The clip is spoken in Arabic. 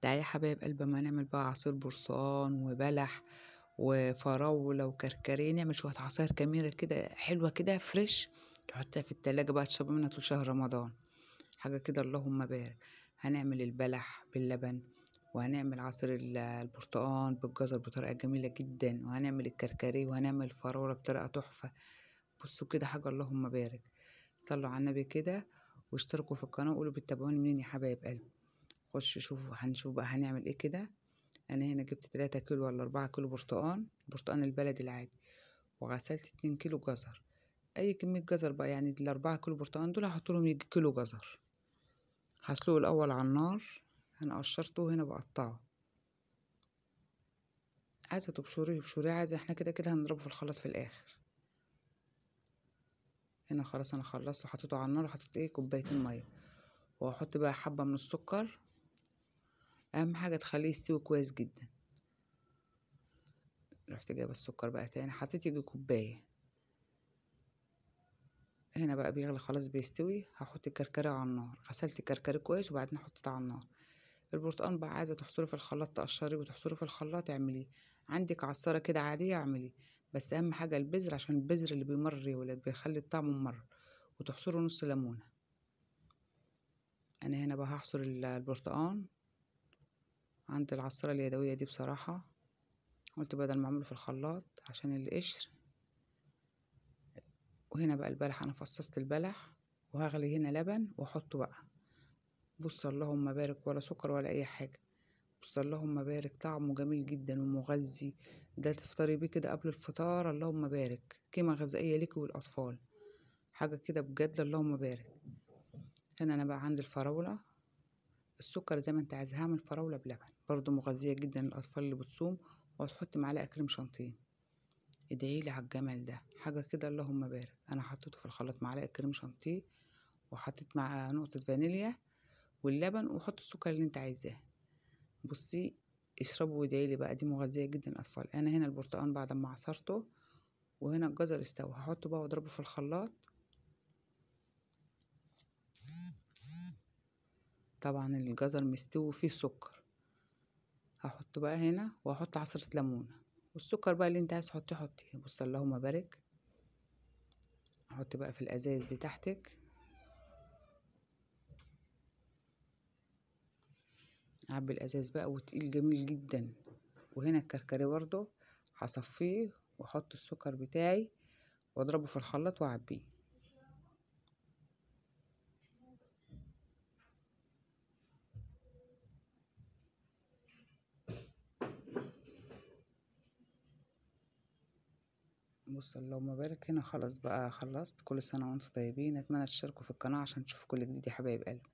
تعالي يا حبايب قلبي ما نعمل بقى عصير برتقان وبلح وفراولة وكركريه نعمل شوية عصاير كميرة كده حلوة كده فريش تحطها في التلاجة بقى تشرب منها طول شهر رمضان حاجة كده اللهم بارك هنعمل البلح باللبن وهنعمل عصير البرتقان بالجزر بطريقة جميلة جدا وهنعمل الكركري وهنعمل فراولة بطريقة تحفة بصوا كده حاجة اللهم بارك صلوا على النبي كده واشتركوا في القناة وقولوا بتتابعوني منين يا حبايب قلبي خش شوف هنشوف بقى هنعمل ايه كده انا هنا جبت تلاتة كيلو ولا أربعة كيلو برتقان برتقان البلدي العادي وغسلت اتنين كيلو جزر اي كمية جزر بقى يعني الأربعة كيلو برتقان دول هحطلهم يجي كيلو جزر هسلقه الاول على النار انا قشرته هنا بقطعه عايزه تبشريه بشوريه عايزه احنا كده كده هنضربه في الخلاط في الاخر هنا خلاص انا خلصت وحطيته على النار وحطيت ايه كوبايتين ميه وهحط بقى حبه من السكر اهم حاجه تخليه يستوي كويس جدا رحت جايبه السكر بقى تاني حطيت يجي كوبايه هنا بقى بيغلي خلاص بيستوي هحط الكركري على النار غسلت الكركري كويس وبعدين حطيته على النار البرتقال بقى عايزه تحصري في الخلاط تقشريه وتحصري في الخلاط اعمليه عندك عصاره كده عاديه اعمليه بس اهم حاجه البذر عشان البذر اللي بيمر ولاد بيخلي الطعم ممر وتحصري نص ليمونه انا هنا بقى هحصر البرتقال عند العصارة اليدوية دي بصراحة قلت بدل ما اعمله في الخلاط عشان القشر وهنا بقى البلح انا فصصت البلح وهغلي هنا لبن واحطه بقى بص اللهم بارك ولا سكر ولا اي حاجة بص اللهم بارك طعمه جميل جدا ومغذي ده تفطري بيه كده قبل الفطار اللهم بارك قيمة غذائية ليكي والأطفال حاجة كده بجد اللهم بارك هنا أنا بقى عندي الفراولة السكر زي ما انت عايز هعمل فراولة بلبن برضو مغذية جدا للأطفال اللي بتصوم وهتحط معلقة كريم شانتيه ادعيلي على الجمل ده حاجة كده اللهم بارك أنا حطيته في الخلاط معلقة كريم شانتيه وحطيت مع نقطة فانيليا واللبن وحط السكر اللي انت عايزاه بصي اشربوا وادعيلي بقى دي مغذية جدا للأطفال أنا هنا البرتقان بعد ما عصرته وهنا الجزر استوى هحطه بقى واضربه في الخلاط طبعا الجزر مستوي فيه سكر هحطه بقى هنا وهحط عصرة ليمونة والسكر بقى اللي انت عايز تحطيه حطيه بص اللهم بارك هحط بقى في الازايز بتاعتك اعبي الازاز بقى وتقيل جميل جدا وهنا الكركري برضو هصفيه واحط السكر بتاعي واضربه في الخلاط واعبيه بص اللهم بارك هنا خلاص بقى خلصت كل سنة وانتم طيبين اتمنى تشتركوا في القناة عشان تشوفوا كل جديد يا حبايب قلبي